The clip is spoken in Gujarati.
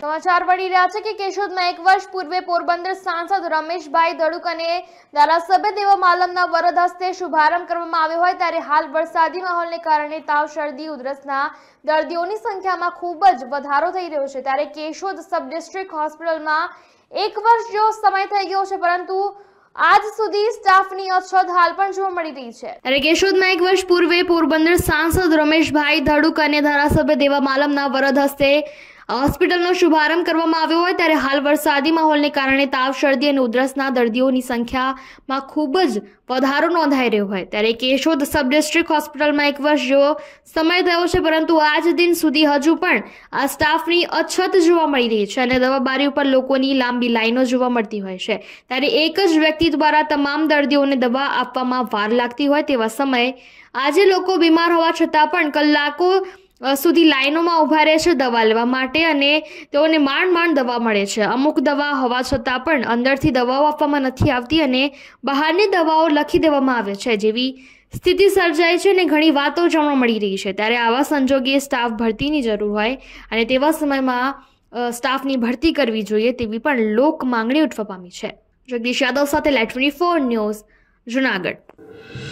સમાચાર મળી રહ્યા છે કે કેશોદમાં એક વર્ષ પૂર્વે પોરબંદર સાંસદ રમેશભાઈ દડુક અને ધારાસભ્ય દેવા માલમના વરદ હસ્તે શુભારંભ કરવામાં આવ્યો હોય ત્યારે હાલ વરસાદી માહોલને કારણે તાવ શરદી ઉધરસના દર્દીઓની સંખ્યામાં ખૂબ જ વધારો થઈ રહ્યો છે ત્યારે કેશોદ સબ ડિસ્ટ્રિક્ટ હોસ્પિટલમાં એક વર્ષ જેવો સમય થઈ ગયો છે પરંતુ આજ સુધી સ્ટાફની અછત હાલ પણ જોવા મળી રહી છે અરે કેશોદમાં એક વર્ષ પૂર્વે પોરબંદર સાંસદ રમેશભાઈ ધડુક અને ધારાસભ્ય દેવા માલમના વરદ હસ્તે હોસ્પિટલનો શુભારંભ કરવામાં આવ્યો હોય ત્યારે હાલ વરસાદી માહોલને કારણે તાવ શરદી અને ઉધરસના દર્દીઓની સંખ્યામાં ખૂબ જ વધારો નોંધાઈ રહ્યો હોય ત્યારે કેશોદ સબ ડિસ્ટ્રિક્ટ હોસ્પિટલમાં એક વર્ષ જેવો સમય થયો છે પરંતુ આજ દિન સુધી હજુ પણ આ સ્ટાફની અછત જોવા મળી રહી છે અને દવાબારી ઉપર લોકોની લાંબી લાઈનો જોવા મળતી હોય છે ત્યારે એક જ વ્યક્તિ દ્વારા તમામ દર્દીઓને દવા આપવામાં વાર લાગતી હોય તેવા સમયે આજે લોકો બીમાર હોવા છતાં પણ કલાકો સુધી લાઇનોમાં ઊભા રહે છે દવા લેવા માટે અને તેઓને માંડ માંડ દવા મળે છે અમુક દવા હોવા છતાં પણ અંદરથી દવાઓ આપવામાં નથી આવતી અને બહારની દવાઓ લખી દેવામાં આવે છે જેવી સ્થિતિ સર્જાય છે અને ઘણી વાતો જાણવા મળી રહી છે ત્યારે આવા સંજોગે સ્ટાફ ભરતીની જરૂર હોય અને તેવા સમયમાં સ્ટાફની ભરતી કરવી જોઈએ તેવી પણ લોક માંગણી ઉઠવા પામી છે જગદીશ યાદવ સાથે light twenty four news Junagadh